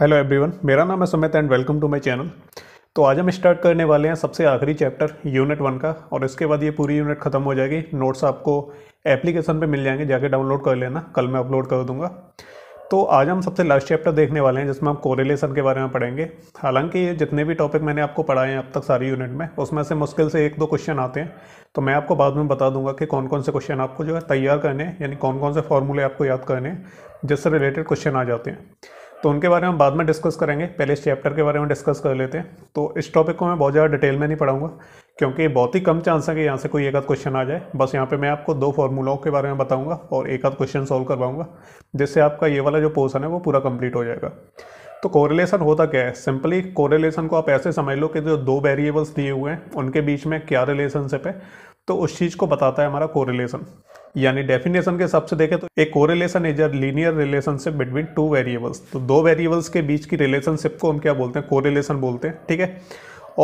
hello everyone मेरा नाम है Sumit and welcome to my channel तो आज हम स्टार्ट करने वाले हैं सबसे आखिरी चैप्टर यूनिट वन का और इसके बाद ये पूरी यूनिट ख़त्म हो जाएगी नोट्स आपको एप्लीकेशन पे मिल जाएंगे जाके डाउनलोड कर लेना कल मैं अपलोड कर दूंगा तो आज हम सबसे लास्ट चैप्टर देखने वाले हैं जिसमें हम कोरिलेशन के बारे में पढ़ेंगे हालांकि ये जितने भी टॉपिक मैंने आपको पढ़ाए हैं अब तक सारी यूनिट में उसमें से मुश्किल से एक दो क्वेश्चन आते हैं तो मैं आपको बाद में बता दूंगा कि कौन कौन से क्वेश्चन आपको जो है तैयार करने हैं यानी कौन कौन से फॉर्मूले आपको याद करने हैं जिससे रिलेटेड क्वेश्चन आ जाते हैं तो उनके बारे में बाद में डिस्कस करेंगे पहले इस चैप्टर के बारे में डिस्कस कर लेते हैं तो इस टॉपिक को मैं बहुत ज़्यादा डिटेल में नहीं पढ़ाऊँगा क्योंकि बहुत ही कम चांस है कि यहाँ से कोई एक आध क्वेश्चन आ जाए बस यहाँ पे मैं आपको दो फार्मूलाओं के बारे में बताऊँगा और एक आध क्वेश्चन सॉल्व करवाऊँगा जिससे आपका ये वाला जो पोर्सन है वो पूरा कम्प्लीट हो जाएगा तो कोरिलेशन होता क्या है सिंपली कोरिलेशन को आप ऐसे समझ लो कि जो दो वेरिएबल्स दिए हुए हैं उनके बीच में क्या रिलेशनशिप है तो उस चीज़ को बताता है हमारा कोरिलेशन यानी डेफिनेशन के हिसाब से देखें तो एक correlation is a linear relationship between two variables तो दो वेरिएबल्स के बीच की रिलेशनशिप को हम क्या बोलते हैं कोरिलेशन बोलते हैं ठीक है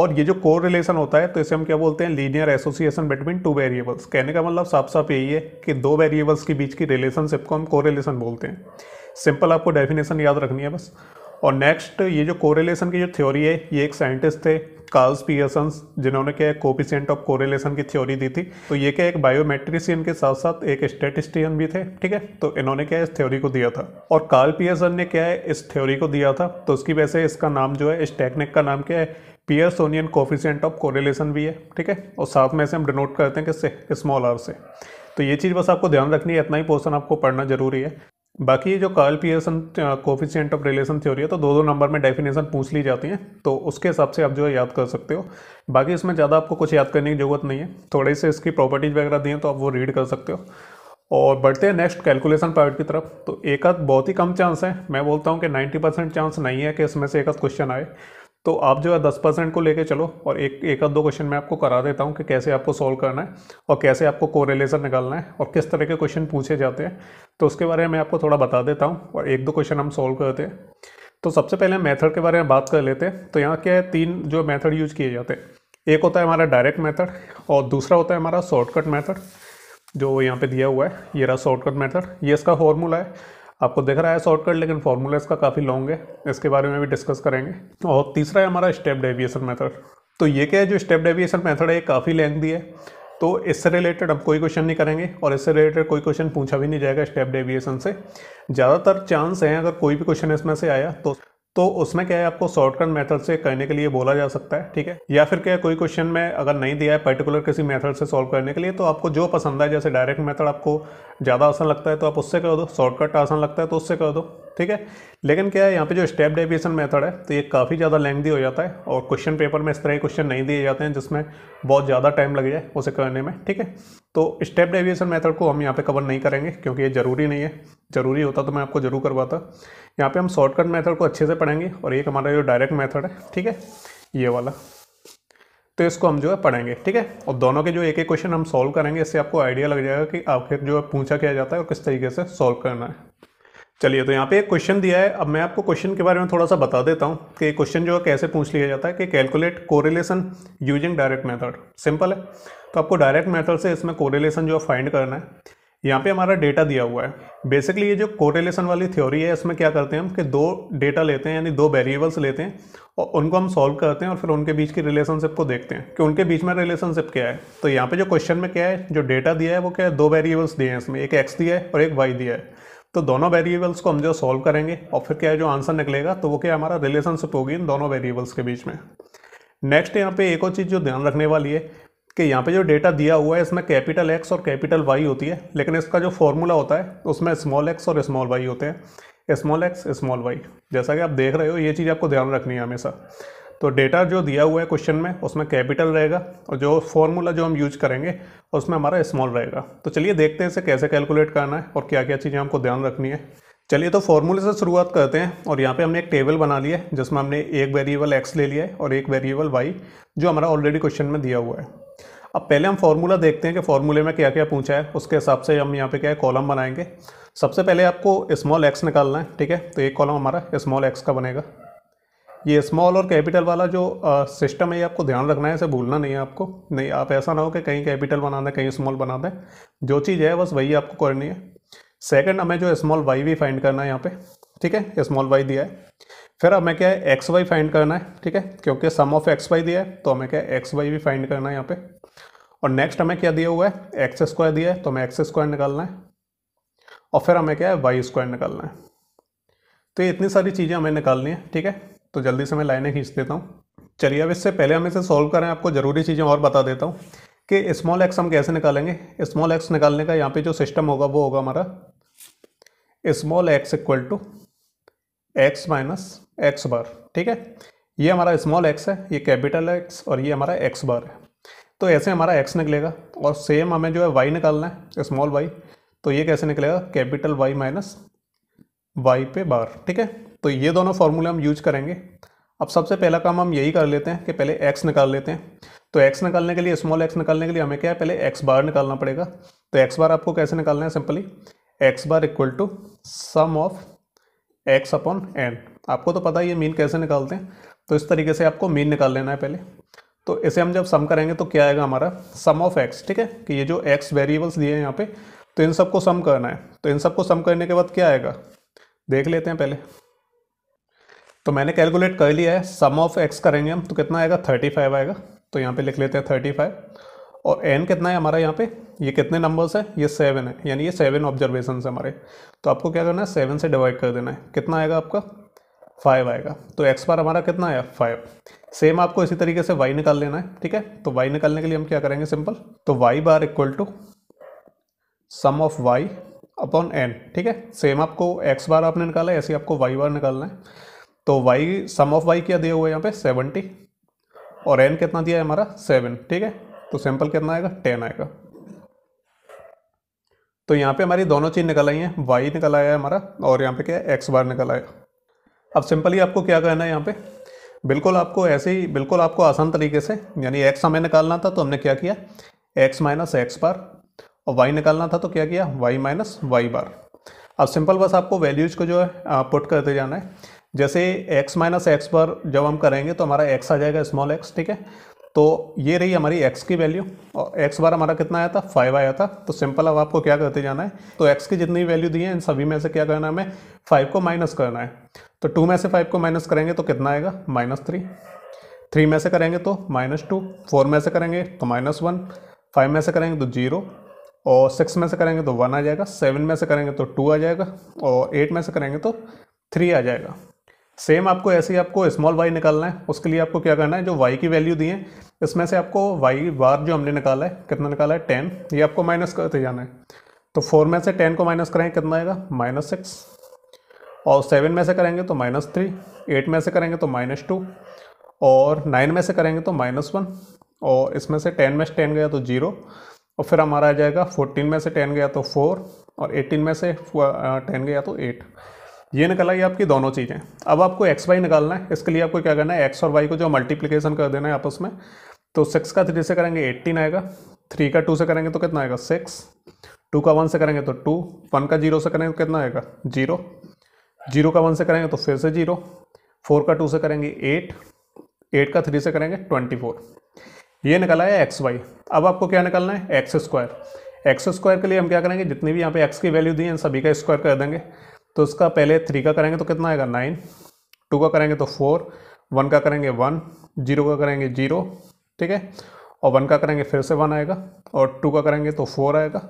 और ये जो कोर रिलेशन होता है तो इसे हम क्या बोलते हैं linear association between two variables कहने का मतलब साफ साफ यही है कि दो वेरिएबल्स के बीच की रिलेशनशिप को हम कोरिलेशन बोलते हैं सिंपल आपको डेफिनेशन याद रखनी है बस और नेक्स्ट ये जो कोरिलेशन की जो थ्योरी है ये एक साइंटिस्ट थे कार्ल्स पियर्सन जिन्होंने क्या कोपिसेंट ऑफ कोरिलेशन की थ्योरी दी थी तो ये क्या एक बायोमेट्रिशियन के साथ साथ एक स्टेटिस्टियन भी थे ठीक है तो इन्होंने क्या इस थ्योरी को दिया था और कार्ल पियर्सन ने क्या है इस थ्योरी को दिया था तो उसकी वजह से इसका नाम जो है इस टेक्निक का नाम क्या है पियर्सोनियन कोफिशियंट ऑफ कोरिलेशन भी है ठीक है और साथ में से हम डिनोट करते हैं किससे स्मॉल आर से तो ये चीज़ बस आपको ध्यान रखनी है इतना ही पोर्सन आपको पढ़ना जरूरी है बाकी ये जो Karl Pearson coefficient of relation theory है तो दो दो नंबर में डेफिनेशन पूछ ली जाती है तो उसके हिसाब से आप जो है याद कर सकते हो बाकी इसमें ज़्यादा आपको कुछ याद करने की जरूरत नहीं है थोड़े से इसकी प्रॉपर्टीज वगैरह दी हैं तो आप वो रीड कर सकते हो और बढ़ते हैं नेक्स्ट कैलकुलेशन पार्ट की तरफ तो एक आध बहुत ही कम चांस है मैं बोलता हूँ कि नाइन्टी परसेंट चांस नहीं है कि इसमें से एक क्वेश्चन आए तो आप जो है दस परसेंट को लेके चलो और एक एक आध दो क्वेश्चन मैं आपको करा देता हूँ कि कैसे आपको सॉल्व करना है और कैसे आपको कोरिलेशन निकालना है और किस तरह के क्वेश्चन पूछे जाते हैं तो उसके बारे में आपको थोड़ा बता देता हूँ और एक दो क्वेश्चन हम सॉल्व करते हैं तो सबसे पहले मेथड के बारे में बात कर लेते हैं तो यहाँ क्या है तीन जो मेथड यूज किए जाते हैं एक होता है हमारा डायरेक्ट मेथड और दूसरा होता है हमारा शॉर्टकट मेथड जो यहाँ पे दिया हुआ है ये रहा शॉर्टकट मेथड ये इसका फॉर्मूला है आपको दिख रहा है शॉर्टकट लेकिन फार्मूला इसका काफ़ी लॉन्ग है इसके बारे में भी डिस्कस करेंगे और तीसरा है हमारा स्टेप डेविएशन मेथड तो ये क्या है जो स्टेप डेविएशन मेथड है ये काफ़ी लेंथी है तो इससे रिलेटेड हम कोई क्वेश्चन नहीं करेंगे और इससे रिलेटेड कोई क्वेश्चन पूछा भी नहीं जाएगा स्टेप डेविएशन से ज़्यादातर चांस हैं अगर कोई भी क्वेश्चन इसमें से आया तो तो उसमें क्या है आपको शॉर्टकट मेथड से करने के लिए बोला जा सकता है ठीक है या फिर क्या कोई क्वेश्चन में अगर नहीं दिया है पर्टिकुलर किसी मेथड से सॉल्व करने के लिए तो आपको जो पसंद है जैसे डायरेक्ट मेथड आपको ज़्यादा आसान लगता है तो आप उससे कर दो शॉर्टकट आसान लगता है तो उससे कर दो ठीक है लेकिन क्या है यहाँ पर जो स्टेप डेविएशन मैथड है तो ये काफ़ी ज़्यादा लेंथी हो जाता है और क्वेश्चन पेपर में इस तरह के क्वेश्चन नहीं दिए जाते हैं जिसमें बहुत ज़्यादा टाइम लग जाए उसे करने में ठीक है तो स्टेप डेविएशन मैथड को हम यहाँ पर कवर नहीं करेंगे क्योंकि ये ज़रूरी नहीं है ज़रूरी होता तो मैं आपको ज़रूर करवाता यहाँ पे हम शॉर्टकट मेथड को अच्छे से पढ़ेंगे और एक हमारा जो डायरेक्ट मेथड है ठीक है ये वाला तो इसको हम जो है पढ़ेंगे ठीक है और दोनों के जो एक एक क्वेश्चन हम सॉल्व करेंगे इससे आपको आइडिया लग जाएगा कि आखिर जो है पूछा किया जाता है और किस तरीके से सॉल्व करना है चलिए तो यहाँ पे एक क्वेश्चन दिया है अब मैं आपको क्वेश्चन के बारे में थोड़ा सा बता देता हूँ कि क्वेश्चन जो है कैसे पूछ लिया जाता है कि calculate correlation using direct method simple है तो आपको डायरेक्ट मेथड से इसमें कोरिलेशन जो है फाइंड करना है यहाँ पे हमारा डेटा दिया हुआ है बेसिकली ये जो कोरिलेशन वाली थ्योरी है इसमें क्या करते हैं हम कि दो डेटा लेते हैं यानी दो वेरिएबल्स लेते हैं और उनको हम सॉल्व करते हैं और फिर उनके बीच की रिलेशनशिप को देखते हैं कि उनके बीच में रिलेशनशिप क्या है तो यहाँ पे जो क्वेश्चन में क्या है जो डेटा दिया है वो क्या है दो वेरिएबल्स दिए हैं इसमें एक एक्स दिया है और एक वाई दिया है तो दोनों वेरिएबल्स को हम जो सॉल्व करेंगे और फिर क्या है जो आंसर निकलेगा तो वो क्या हमारा रिलेशनशिप होगी इन दोनों वेरिएबल्स के बीच में नेक्स्ट यहाँ पे एक और चीज़ जो ध्यान रखने वाली है कि यहाँ पे जो डेटा दिया हुआ है इसमें कैपिटल एक्स और कैपिटल वाई होती है लेकिन इसका जो फॉर्मूला होता है उसमें स्मॉल एक्स और स्मॉल वाई होते हैं स्मॉल एक्स स्मॉल वाई जैसा कि आप देख रहे हो ये चीज़ आपको ध्यान रखनी है हमेशा तो डेटा जो दिया हुआ है क्वेश्चन में उसमें कैपिटल रहेगा और जो फॉर्मूला जो हम यूज करेंगे उसमें हमारा स्मॉल रहेगा तो चलिए देखते हैं इसे कैसे कैलकुलेट करना है और क्या क्या चीज़ें हमको ध्यान रखनी है चलिए तो फॉर्मूले से शुरुआत करते हैं और यहाँ पे हमने एक टेबल बना लिया है जिसमें हमने एक वेरिएबल एक्स ले लिया है और एक वेरिएबल वाई जो हमारा ऑलरेडी क्वेश्चन में दिया हुआ है अब पहले हम फॉर्मूला देखते हैं कि फॉर्मूले में क्या क्या पूछा है उसके हिसाब से हम यहाँ पे क्या है कॉलम बनाएंगे सबसे पहले आपको स्मॉल एक्स निकालना है ठीक है तो एक कॉलम हमारा स्मॉल एक्स का बनेगा ये स्मॉल और कैपिटल वाला जो सिस्टम है ये आपको ध्यान रखना है इसे भूलना नहीं है आपको नहीं आप ऐसा ना हो कि कहीं कैपिटल बना दें कहीं स्मॉल बना दें जो चीज़ है बस वही आपको करनी है सेकेंड हमें जो स्मॉल वाई भी फाइंड करना है यहाँ पर ठीक है स्मॉल वाई दिया है फिर हमें क्या है एक्स वाई फाइंड करना है ठीक है क्योंकि सम ऑफ एक्स वाई दिया है तो हमें क्या है एक्स वाई भी फाइंड करना है यहाँ पे और नेक्स्ट हमें क्या दिया हुआ है एक्स स्क्वायर दिया है तो हमें एक्स स्क्वायर निकालना है और फिर हमें क्या है वाई स्क्वायर निकालना है तो ये इतनी सारी चीज़ें हमें निकालनी है ठीक है तो जल्दी से मैं लाइनें खींच देता हूँ चलिए अब इससे पहले हम इसे सॉल्व करें आपको ज़रूरी चीज़ें और बता देता हूँ कि स्मॉल एक्स हम कैसे निकालेंगे स्मॉल एक्स निकालने का यहाँ पे जो सिस्टम होगा वो होगा हमारा small X equal to X minus X bar ठीक है ये हमारा स्मॉल एक्स है ये कैपिटल एक्स और ये हमारा एक्स बार है तो ऐसे हमारा एक्स निकलेगा और सेम हमें जो है वाई निकालना है स्मॉल वाई तो ये कैसे निकलेगा कैपिटल वाई माइनस वाई पे बार ठीक है तो ये दोनों फार्मूले हम यूज करेंगे अब सबसे पहला काम हम यही कर लेते हैं कि पहले एक्स निकाल लेते हैं तो एक्स निकालने के लिए स्मॉल एक्स निकालने के लिए हमें क्या है पहले एक्स बार निकालना पड़ेगा तो एक्स बार आपको कैसे निकालना है simply X bar equal to sum of X upon N आपको तो पता ही है मीन कैसे निकालते हैं तो इस तरीके से आपको मीन निकाल लेना है पहले तो इसे हम जब सम करेंगे तो क्या आएगा हमारा सम ऑफ एक्स ठीक है कि ये जो एक्स वेरिएबल्स दिए हैं यहाँ पे तो इन सबको सम करना है तो इन सबको सम करने के बाद क्या आएगा देख लेते हैं पहले तो मैंने कैलकुलेट कर लिया है सम ऑफ एक्स करेंगे हम तो कितना आएगा थर्टी फाइव आएगा तो यहाँ पर लिख लेते हैं थर्टी फाइव और एन कितना है हमारा यहाँ पे ये कितने नंबर्स है ये सेवन है यानी ये सेवन ऑब्जर्वेशन है हमारे तो आपको क्या करना है सेवन से डिवाइड कर देना है कितना आएगा आपका फाइव आएगा तो एक्स बार हमारा कितना आया फाइव सेम आपको इसी तरीके से वाई निकाल लेना है ठीक है तो वाई निकालने के लिए हम क्या करेंगे सिंपल तो Y bar equal to sum of Y upon N ठीक है सेम आपको एक्स बार आपने निकाला है ऐसे आपको वाई बार निकालना है तो वाई सम ऑफ वाई क्या दिया हुआ है यहाँ पे सेवेंटी और एन कितना दिया है हमारा सेवन ठीक है तो सिंपल कितना आएगा टेन आएगा तो यहाँ पे हमारी दोनों चीज़ निकल आई हैं वाई निकल आया है हमारा और यहाँ पे क्या है एक्स बार निकल आया अब सिंपली आपको क्या करना है यहाँ पे बिल्कुल आपको ऐसे ही बिल्कुल आपको आसान तरीके से यानी एक्स हमें निकालना था तो हमने क्या किया एक्स माइनस एक्स बार और वाई निकालना था तो क्या किया वाई माइनस वाई बार अब सिंपल बस आपको वैल्यूज़ को जो है पुट करते जाना है जैसे एक्स माइनस एक्स बार जब हम करेंगे तो हमारा एक्स आ जाएगा स्मॉल एक्स ठीक है तो ये रही हमारी x की वैल्यू और एक्स बार हमारा कितना आया था फाइव आया था तो सिंपल अब आपको क्या करते जाना है तो x की जितनी वैल्यू दी है इन सभी में से क्या करना है हमें फाइव को माइनस करना है तो टू में से फाइव को माइनस करेंगे तो कितना आएगा माइनस थ्री थ्री में से करेंगे तो माइनस टू फोर में से करेंगे तो माइनस वन फाइव में से करेंगे तो जीरो और सिक्स में से करेंगे तो वन आ जाएगा सेवन में से करेंगे तो टू आ जाएगा और एट में से करेंगे तो थ्री आ जाएगा सेम आपको ऐसे ही आपको स्मॉल वाई निकालना है उसके लिए आपको क्या करना है जो वाई की वैल्यू दी है इसमें से आपको वाई बार जो हमने निकाला है कितना निकाला है टेन ये आपको माइनस करते जाना है तो फोर में से टेन को माइनस करेंगे कितना आएगा माइनस सिक्स और सेवन में से करेंगे तो माइनस थ्री एट में से करेंगे तो माइनस टू और नाइन में से करेंगे तो माइनस वन और इसमें से टेन में से टेन गया तो ज़ीरो और फिर हमारा आ जाएगा फोर्टीन में से टेन गया तो फोर और एटीन में से टेन uh, uh, गया तो एट ये निकला ये आपकी दोनों चीज़ें अब आपको एक्स वाई निकालना है इसके लिए आपको क्या करना है एक्स और वाई को जो मल्टीप्लीकेशन कर देना है आपस में तो सिक्स का थ्री से करेंगे एट्टीन आएगा थ्री का टू से करेंगे तो कितना आएगा सिक्स टू का वन से करेंगे तो टू वन का जीरो से करेंगे तो कितना आएगा जीरो जीरो का वन से करेंगे तो फिर से जीरो फोर का टू से करेंगे एट एट का थ्री से करेंगे ट्वेंटी फोर ये निकला है एक्स वाई अब आपको क्या निकालना है एक्स स्क्वायर एक्स स्क्वायर के लिए हम क्या करेंगे जितनी भी यहाँ पे एक्स की वैल्यू दी है सभी का स्क्वायर कर देंगे तो उसका पहले थ्री का करेंगे तो कितना आएगा नाइन टू का करेंगे तो फोर वन का करेंगे वन जीरो का करेंगे जीरो ठीक है और वन का करेंगे फिर से वन आएगा और टू का करेंगे तो फोर आएगा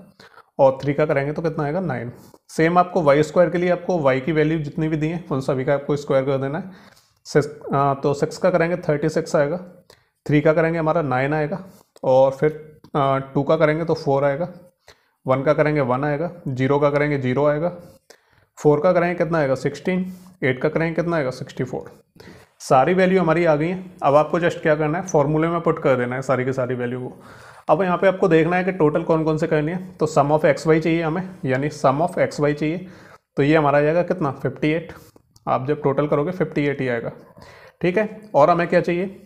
और थ्री का करेंगे तो कितना आएगा नाइन सेम आपको वाई स्क्वायर के लिए आपको वाई की वैल्यू जितनी भी दी है उन सभी का आपको स्क्वायर कर देना है सिक्स तो सिक्स का करेंगे थर्टी सिक्स आएगा थ्री का करेंगे हमारा नाइन आएगा और फिर टू का करेंगे तो फोर आएगा वन का करेंगे वन आएगा जीरो का करेंगे जीरो आएगा फोर का करेंगे कितना आएगा सिक्सटीन एट का करेंगे कितना आएगा सिक्सटी फोर सारी वैल्यू हमारी आ गई है अब आपको जस्ट क्या करना है फॉर्मूले में पुट कर देना है सारी की सारी वैल्यू को अब यहाँ पे आपको देखना है कि टोटल कौन कौन से करनी है तो सम ऑफ एक्स वाई चाहिए हमें यानी सम ऑफ एक्स वाई चाहिए तो ये हमारा आ जाएगा कितना फिफ्टी एट आप जब टोटल करोगे फिफ्टी एट ही आएगा ठीक है और हमें क्या चाहिए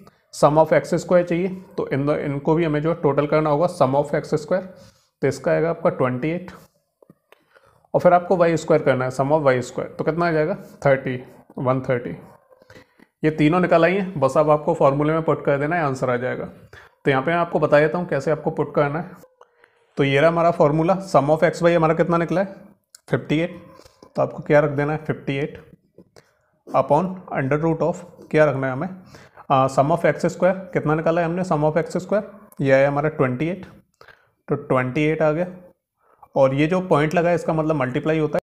सम ऑफ एक्स स्क्वायर चाहिए तो इन इनको भी हमें जो टोटल करना होगा सम ऑफ एक्स स्क्वायर तो इसका आएगा आपका ट्वेंटी एट और फिर आपको वाई स्क्वायर करना है सम ऑफ वाई स्क्वायर तो कितना आ जाएगा थर्टी वन थर्टी ये तीनों निकल आई हैं बस अब आपको फॉर्मूले में पुट कर देना है आंसर आ जाएगा तो यहाँ पे मैं आपको बता देता हूँ कैसे आपको पुट करना है तो ये रहा हमारा formula sum of X Y हमारा कितना निकला है फिफ्टी एट तो आपको क्या रख देना है fifty eight upon under root of क्या रखना है हमें सम ऑफ एक्स स्क्वायर कितना निकाला है हमने सम ऑफ एक्स स्क्वायर यह आया हमारा ट्वेंटी एट तो ट्वेंटी एट आ गया और ये जो पॉइंट लगा है इसका मतलब मल्टीप्लाई होता है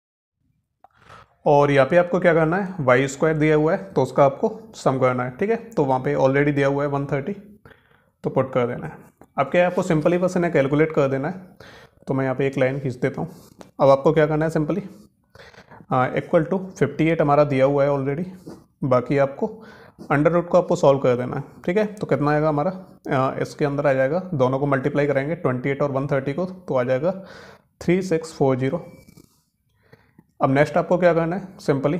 और यहाँ पे आपको क्या करना है वाई स्क्वायर दिया हुआ है तो उसका आपको सम करना है ठीक है तो वहाँ पे ऑलरेडी दिया हुआ है 130 तो पुट कर देना है अब क्या है आपको सिंपली बस इन्हें कैलकुलेट कर देना है तो मैं यहाँ पे एक लाइन खींच देता हूँ अब आपको क्या करना है सिंपली इक्वल टू फिफ्टी हमारा दिया हुआ है ऑलरेडी बाकी आपको अंडर रूट को आपको सॉल्व कर देना है ठीक है तो कितना आएगा हमारा इसके अंदर आ जाएगा दोनों को मल्टीप्लाई करेंगे 28 और 130 को तो आ जाएगा थ्री सिक्स फोर जीरो अब नेक्स्ट आपको क्या करना है सिंपली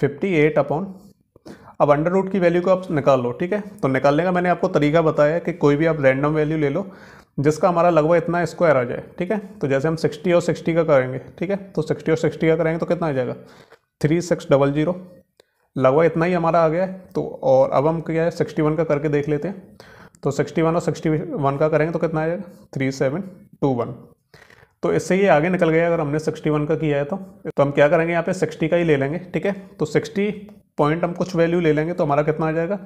फिफ्टी एट अपॉन अब अंडर रूट की वैल्यू को आप निकाल लो ठीक है तो निकालने का मैंने आपको तरीका बताया कि कोई भी आप रैंडम वैल्यू ले लो जिसका हमारा लगभग इतना स्क्वायर आ जाए ठीक है तो जैसे हम सिक्सटी और सिक्सटी का करेंगे ठीक है तो सिक्सटी और सिक्सटी का करेंगे तो कितना आ जाएगा थ्री सिक्स डबल जीरो लगभग इतना ही हमारा आ गया है तो और अब हम क्या है सिक्सटी वन का करके देख लेते हैं तो सिक्सटी वन और सिक्सटी वन का करेंगे तो कितना आ जाएगा थ्री सेवन टू वन तो इससे ये आगे निकल गया अगर हमने 61 का किया है तो तो हम क्या करेंगे यहाँ पे 60 का ही ले लेंगे ठीक है तो 60 पॉइंट हम कुछ वैल्यू ले लेंगे तो हमारा कितना आ जाएगा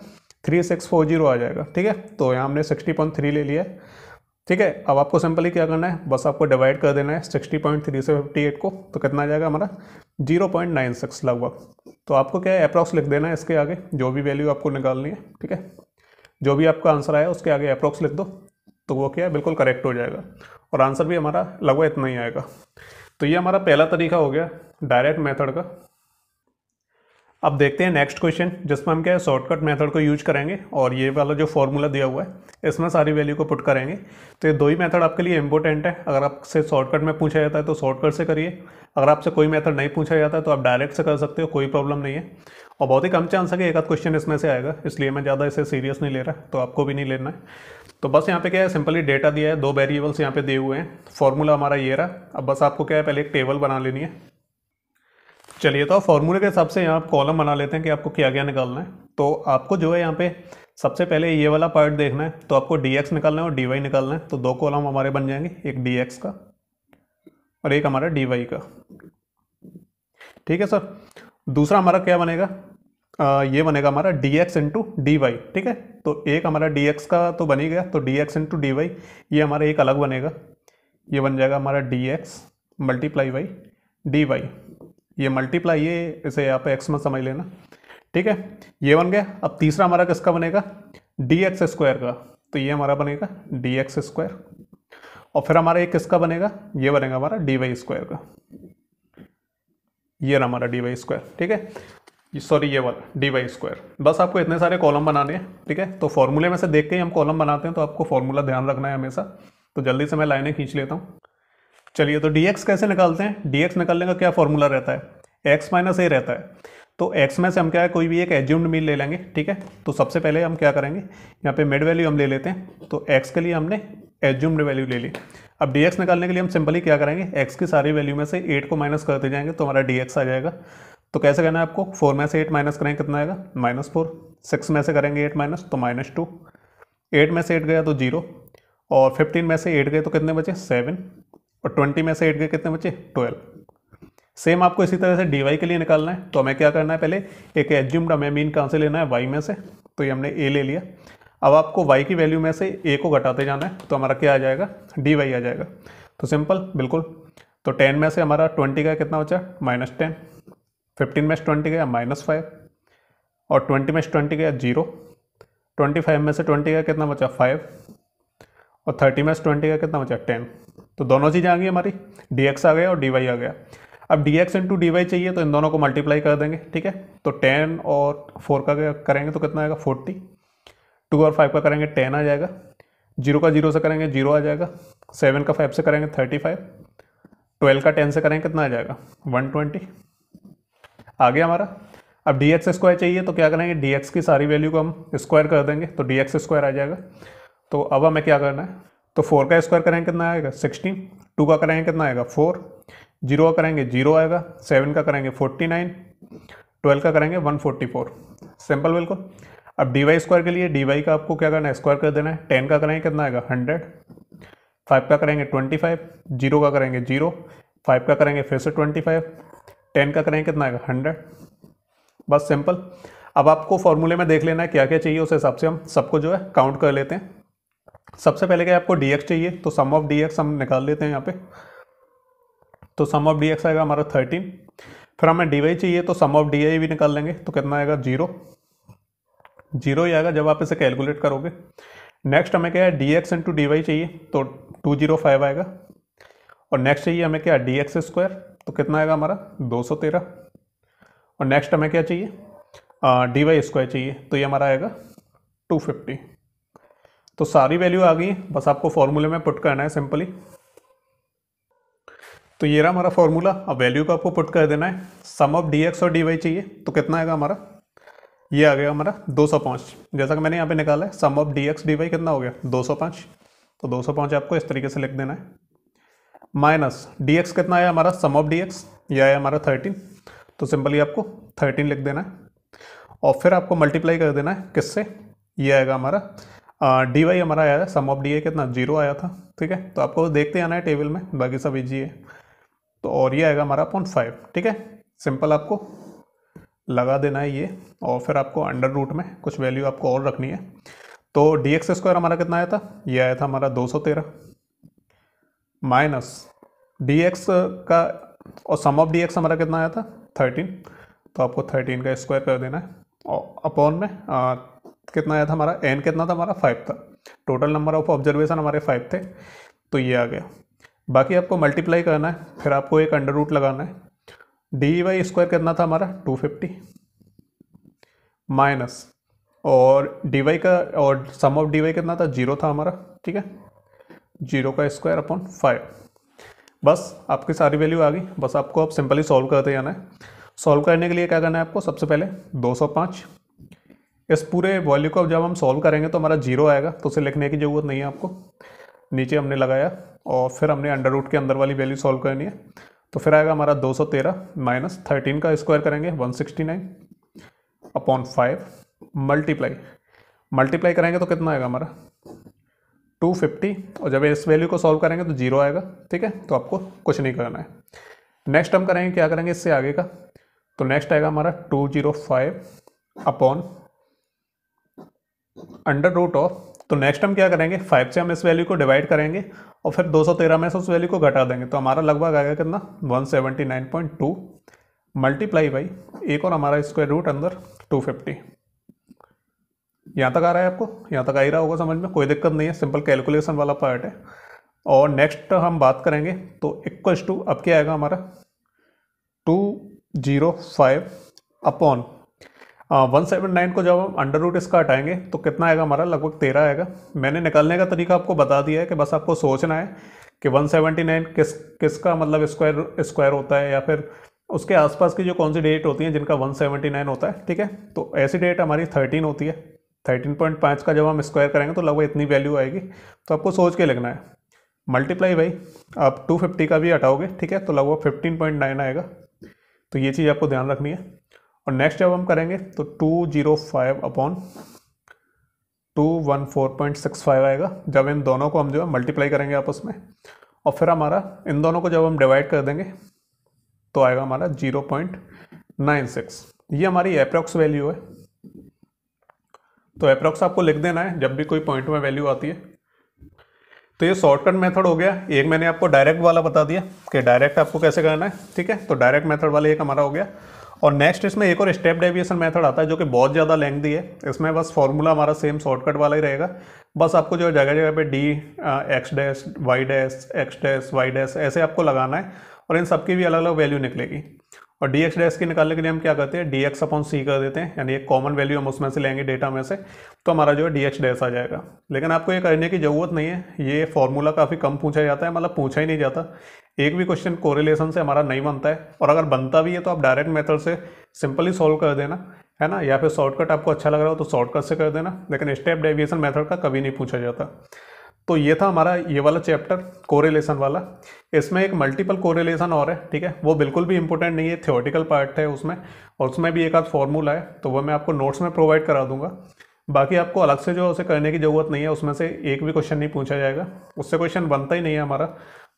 3640 आ जाएगा ठीक है तो यहाँ हमने 60.3 ले लिया है ठीक है अब आपको सिंपली क्या करना है बस आपको डिवाइड कर देना है सिक्सटी पॉइंट थ्री से फिफ्टी एट को तो कितना आ जाएगा हमारा जीरो पॉइंट नाइन सिक्स लगभग तो आपको क्या है अप्रॉक्स लिख देना है इसके आगे जो भी वैल्यू आपको निकालनी है ठीक है जो भी आपका आंसर आया उसके आगे अप्रॉक्स लिख दो तो वो क्या है बिल्कुल करेक्ट हो जाएगा और आंसर भी हमारा लगभग इतना ही आएगा तो ये हमारा पहला तरीका हो गया डायरेक्ट मेथड का अब देखते हैं नेक्स्ट क्वेश्चन जिसमें हम क्या है शॉर्टकट मेथड को यूज करेंगे और ये वाला जो फॉर्मूला दिया हुआ है इसमें सारी वैल्यू को पुट करेंगे तो ये दो ही मेथड आपके लिए इंपॉर्टेंट है अगर आपसे शॉर्टकट में पूछा जाता है तो शॉर्टकट से करिए अगर आपसे कोई मेथड नहीं पूछा जाता है तो आप डायरेक्ट से कर सकते हो कोई प्रॉब्लम नहीं है और बहुत ही कम चांस है कि एक आध क्वेश्चन इसमें से आएगा इसलिए मैं ज़्यादा इसे सीरियस नहीं ले रहा तो आपको भी नहीं लेना है तो बस यहाँ पे क्या है सिंपली डेटा दिया है दो वेरिएबल्स यहाँ पे दिए हुए हैं फॉर्मूला हमारा ये रहा अब बस आपको क्या है पहले एक टेबल बना लेनी है चलिए तो फॉर्मूले के हिसाब से यहाँ आप कॉलम बना लेते हैं कि आपको क्या क्या निकालना है तो आपको जो है यहाँ पे सबसे पहले ये वाला पार्ट देखना है तो आपको डी निकालना है और डी निकालना है तो दो कॉलम हमारे बन जाएंगे एक डी का और एक हमारा डी का ठीक है सर दूसरा हमारा क्या बनेगा आ, ये बनेगा हमारा D X into D Y ठीक है तो एक हमारा डी एक्स का तो बन ही गया तो D X into D Y ये हमारा एक अलग बनेगा ये बन जाएगा हमारा D X multiply by D Y ये मल्टीप्लाई ये इसे आप एक्स में समझ लेना ठीक है ये बन गया अब तीसरा हमारा किसका बनेगा डी एक्स स्क्वायर का तो ये हमारा बनेगा डी एक्स स्क्वायर और फिर हमारा एक किसका बनेगा ये बनेगा हमारा डी वाई स्क्वायर का ये हमारा डी वाई स्क्वायर ठीक है सॉरी ये वाला डी वाई स्क्वायर बस आपको इतने सारे कॉलम बनाने हैं ठीक है तो फॉर्मूले में से देख के ही हम कॉलम बनाते हैं तो आपको फॉर्मूला ध्यान रखना है हमेशा तो जल्दी से मैं लाइनें खींच लेता हूँ चलिए तो डी एक्स कैसे निकालते हैं डी एक्स निकालने का क्या फॉर्मूला रहता है एक्स माइनस ए रहता है तो एक्स में से हम क्या है कोई भी एक एज्यूम्ड मील ले लेंगे ठीक है तो सबसे पहले हम क्या करेंगे यहाँ पे मिड वैल्यू हम ले लेते हैं तो एक्स के लिए हमने एज्यूम्ड वैल्यू ले ली अब डी निकालने के लिए हम सिंपली क्या करेंगे एक्स की सारी वैल्यू में से एट को माइनस करते जाएंगे तो हमारा डी आ जाएगा तो कैसे करना है आपको फोर में से एट माइनस करेंगे कितना आएगा माइनस फोर सिक्स में से करेंगे एट माइनस तो माइनस टू एट में से एट गया तो जीरो और फिफ्टीन में से एट गए तो कितने बचे सेवन और ट्वेंटी में से एट गए कितने बचे ट्वेल्व सेम आपको इसी तरह से डी वाई के लिए निकालना है तो हमें क्या करना है पहले एक एज्यूम्ड हमें मीन कहाँ से लेना है वाई में से तो ये हमने ए ले लिया अब आपको वाई की वैल्यू में से ए को घटाते जाना है तो हमारा क्या आ जाएगा डी वाई आ जाएगा तो सिंपल बिल्कुल तो टेन में से हमारा ट्वेंटी का कितना बचा माइनस टेन फिफ्टीन में से ट्वेंटी गया माइनस फाइव और ट्वेंटी में से ट्वेंटी गया जीरो ट्वेंटी फाइव में से ट्वेंटी का कितना बचा फाइव और थर्टी में से ट्वेंटी का कितना बचा टेन तो दोनों चीज़ें आ गई हमारी डी एक्स आ गया और डी वाई आ गया अब D X into D Y चाहिए तो इन दोनों को मल्टीप्लाई कर देंगे ठीक है तो टेन और फोर का करेंगे तो कितना आएगा फोर्टी टू और फाइव का करेंगे टेन आ जाएगा जीरो का जीरो से करेंगे जीरो आ जाएगा सेवन का फाइव से करेंगे थर्टी फाइव ट्वेल्व का टेन से करेंगे कितना आ जाएगा वन ट्वेंटी आ गया हमारा अब डी एक्स स्क्वायर चाहिए तो क्या करेंगे डी एक्स की सारी वैल्यू को हम स्क्वायर कर देंगे तो डी एक्स स्क्वायर आ जाएगा तो अब हमें क्या करना है तो फोर का स्क्वायर करेंगे कितना आएगा सिक्सटीन टू का करेंगे कितना आएगा फोर जीरो का करेंगे जीरो आएगा सेवन का करेंगे फोर्टी नाइन ट्वेल्व का करेंगे वन फोर्टी फोर सिंपल बिल्कुल अब डी वाई स्क्वायर के लिए डी वाई का आपको क्या करना है स्क्वायर कर देना है टेन का करेंगे कितना आएगा हंड्रेड फाइव का करेंगे ट्वेंटी फाइव जीरो का करेंगे जीरो फाइव का करेंगे फिर से ट्वेंटी फाइव टेन का करें कितना आएगा हंड्रेड बस सिंपल अब आपको फॉर्मूले में देख लेना है क्या क्या चाहिए उस हिसाब से हम सबको जो है काउंट कर लेते हैं सबसे पहले क्या आपको डी चाहिए तो सम ऑफ डी हम निकाल लेते हैं यहाँ पे तो सम ऑफ डी आएगा हमारा थर्टीन फिर हमें डी चाहिए तो सम ऑफ डी भी निकाल लेंगे तो कितना आएगा जीरो जीरो ही आएगा जब आप इसे कैलकुलेट करोगे नेक्स्ट हमें क्या है D X into D Y चाहिए तो टू जीरो फाइव आएगा और नेक्स्ट चाहिए हमें क्या डी एक्स स्क्वायर तो कितना आएगा हमारा 213 और नेक्स्ट हमें क्या चाहिए डी वाई स्क्वायर चाहिए तो ये हमारा आएगा 250 तो सारी वैल्यू आ गई है बस आपको फॉर्मूले में पुट करना है सिंपली तो ये रहा हमारा फॉर्मूला अब वैल्यू को आपको पुट कर देना है सम ऑफ डी एक्स और डी वाई चाहिए तो कितना आएगा हमारा ये आ गया हमारा 205 जैसा कि मैंने यहाँ पे निकाला है sum of D X D Y कितना हो गया 205 तो 205 आपको इस तरीके से लिख देना है माइनस एक्स कितना आया हमारा सम ऑफ एक्स यह आया हमारा थर्टीन तो सिंपली आपको थर्टीन लिख देना है और फिर आपको मल्टीप्लाई कर देना है किससे ये आएगा हमारा डी वाई हमारा आया है सम ऑफ डी ए कितना जीरो आया था ठीक है तो आपको देखते आना है टेबल में बाकी सब इजी है तो और ये आएगा हमारा पॉइंट फाइव ठीक है सिंपल आपको लगा देना है ये और फिर आपको अंडर रूट में कुछ वैल्यू आपको और रखनी है तो डी एक्स स्क्वायर हमारा कितना आया था ये आया था हमारा दो सौ तेरह माइनस डी एक्स का और सम ऑफ डी एक्स हमारा कितना आया था थर्टीन तो आपको थर्टीन का स्क्वायर कर देना है और अपॉन में आ, कितना आया था हमारा एन कितना था हमारा फाइव था टोटल नंबर ऑफ ऑब्जर्वेशन हमारे फाइव थे तो ये आ गया बाकी आपको मल्टीप्लाई करना है फिर आपको एक अंडर रूट लगाना है डी वाई स्क्वायर कितना था हमारा टू फिफ्टी माइनस और डी वाई का और सम ऑफ डी वाई कितना था जीरो था हमारा ठीक है जीरो का स्क्वायर अपॉन फाइव बस आपकी सारी वैल्यू आ गई बस आपको अब सिंपली सॉल्व करते जाना है सॉल्व करने के लिए क्या करना है आपको सबसे पहले 205 इस पूरे वॉल्यू को अब जब हम सॉल्व करेंगे तो हमारा जीरो आएगा तो उसे लिखने की ज़रूरत नहीं है आपको नीचे हमने लगाया और फिर हमने अंडर रूट के अंदर वाली वैल्यू सॉल्व करनी है तो फिर आएगा हमारा 213 सौ तेरह माइनस थर्टीन का स्क्वायर करेंगे 169 अपॉन फाइव मल्टीप्लाई मल्टीप्लाई करेंगे तो कितना आएगा हमारा टू फिफ्टी और जब इस वैल्यू को सॉल्व करेंगे तो जीरो आएगा ठीक है तो आपको कुछ नहीं करना है नेक्स्ट हम करेंगे क्या करेंगे इससे आगे का तो नेक्स्ट आएगा हमारा two zero five upon under root of तो नेक्स्ट हम क्या करेंगे फाइव से हम इस वैल्यू को डिवाइड करेंगे और फिर दो सौ तेरह में से उस वैल्यू को घटा देंगे तो हमारा लगभग आएगा कितना one seventy nine point two multiply by एक और हमारा स्क्वायर रूट अंदर टू फिफ्टी यहाँ तक आ रहा है आपको यहाँ तक आ ही रहा होगा समझ में कोई दिक्कत नहीं है सिंपल कैलकुलेशन वाला पार्ट है और नेक्स्ट हम बात करेंगे तो इक्वल्स टू अब क्या आएगा हमारा two zero five upon one seven nine को जब हम अंडर रूट इसका हटाएंगे तो कितना आएगा हमारा लगभग तेरह आएगा मैंने निकालने का तरीका आपको बता दिया है कि बस आपको सोचना है कि वन नाइन किस किसका मतलब स्क्वायर स्क्वायर होता है या फिर उसके आसपास की जो कौन सी डेट होती हैं जिनका वन नाइन होता है ठीक है तो ऐसी डेट हमारी थर्टीन होती है थर्टीन पॉइंट पाँच का जब हम स्क्वायर करेंगे तो लगभग इतनी वैल्यू आएगी तो आपको सोच के लगना है मल्टीप्लाई भाई आप टू फिफ्टी का भी हटाओगे ठीक है तो लगभग फिफ्टीन पॉइंट नाइन आएगा तो ये चीज़ आपको ध्यान रखनी है और नेक्स्ट जब हम करेंगे तो two zero five upon two one four point six five आएगा जब इन दोनों को हम जो है मल्टीप्लाई करेंगे आपस में और फिर हमारा इन दोनों को जब हम डिवाइड कर देंगे तो आएगा हमारा जीरो पॉइंट नाइन सिक्स ये हमारी अप्रॉक्स वैल्यू है तो अप्रॉक्स आपको लिख देना है जब भी कोई पॉइंट में वैल्यू आती है तो ये शॉर्टकट मेथड हो गया एक मैंने आपको डायरेक्ट वाला बता दिया कि डायरेक्ट आपको कैसे करना है ठीक है तो डायरेक्ट मेथड वाला एक हमारा हो गया और नेक्स्ट इसमें एक और स्टेप डेविएशन मेथड आता है जो कि बहुत ज़्यादा लेंथी है इसमें बस फॉर्मूला हमारा सेम शॉर्टकट वाला ही रहेगा बस आपको जो जगह जगह पे D X dash Y dash X dash Y dash ऐसे आपको लगाना है और इन सबकी भी अलग अलग वैल्यू निकलेगी और डी एक्स डैश की निकालने के लिए हम क्या करते हैं डी एक्स अपॉन सी कर देते हैं यानी एक कॉमन वैल्यू हम उसमें से लेंगे डेटा में से तो हमारा जो है डी एक्स डैस आ जाएगा लेकिन आपको ये करने की ज़रूरत नहीं है ये फॉर्मूला काफ़ी कम पूछा जाता है मतलब पूछा ही नहीं जाता एक भी क्वेश्चन कोरिलेशन से हमारा नहीं बनता है और अगर बनता भी है तो आप डायरेक्ट मेथड से सिंपली सॉल्व कर देना है ना या फिर शॉर्टकट आपको अच्छा लग रहा हो तो शॉर्टकट से कर देना लेकिन स्टेप डेविएशन मेथड का कभी नहीं पूछा जाता तो ये था हमारा ये वाला चैप्टर कोरिलेशन वाला इसमें एक मल्टीपल कोरिलेशन और है ठीक है वो बिल्कुल भी इंपॉर्टेंट नहीं है थ्योरेटिकल पार्ट है उसमें और उसमें भी एक आध फॉर्मूला है तो वह मैं आपको नोट्स में प्रोवाइड करा दूंगा बाकी आपको अलग से जो उसे करने की ज़रूरत नहीं है उसमें से एक भी क्वेश्चन नहीं पूछा जाएगा उससे क्वेश्चन बनता ही नहीं है हमारा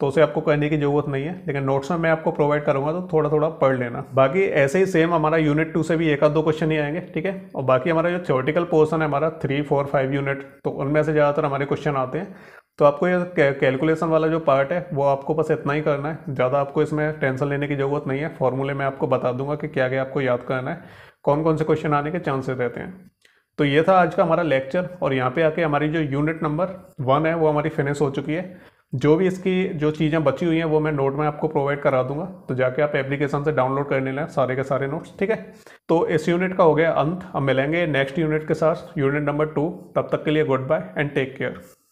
तो उसे आपको करने की ज़रूरत नहीं है लेकिन नोट्स में मैं आपको प्रोवाइड करूँगा तो थोड़ा थोड़ा पढ़ लेना बाकी ऐसे ही सेम हमारा यूनिट टू से भी एक आध दो क्वेश्चन ही आएंगे ठीक है और बाकी हमारा जो थ्योरेटिकल पोर्सन है हमारा थ्री फोर फाइव यूनिट तो उनमें से ज़्यादातर हमारे क्वेश्चन आते हैं तो आपको ये कैलकुलेशन वाला जो पार्ट है वो आपको बस इतना ही करना है ज़्यादा आपको इसमें टेंशन लेने की ज़रूरत नहीं है फॉर्मूले में आपको बता दूंगा कि क्या क्या आपको याद करना है कौन कौन से क्वेश्चन आने के चांसेस रहते हैं तो ये था आज का हमारा लेक्चर और यहाँ पे आके हमारी जो यूनिट नंबर वन है वो हमारी फिनिश हो चुकी है जो भी इसकी जो चीज़ें बची हुई हैं वो मैं नोट में आपको प्रोवाइड करा दूंगा तो जाके आप एप्लीकेशन से डाउनलोड करने लें सारे के सारे नोट्स ठीक है तो इस यूनिट का हो गया अंत हम मिलेंगे नेक्स्ट यूनिट के साथ यूनिट नंबर टू तब तक के लिए goodbye and take care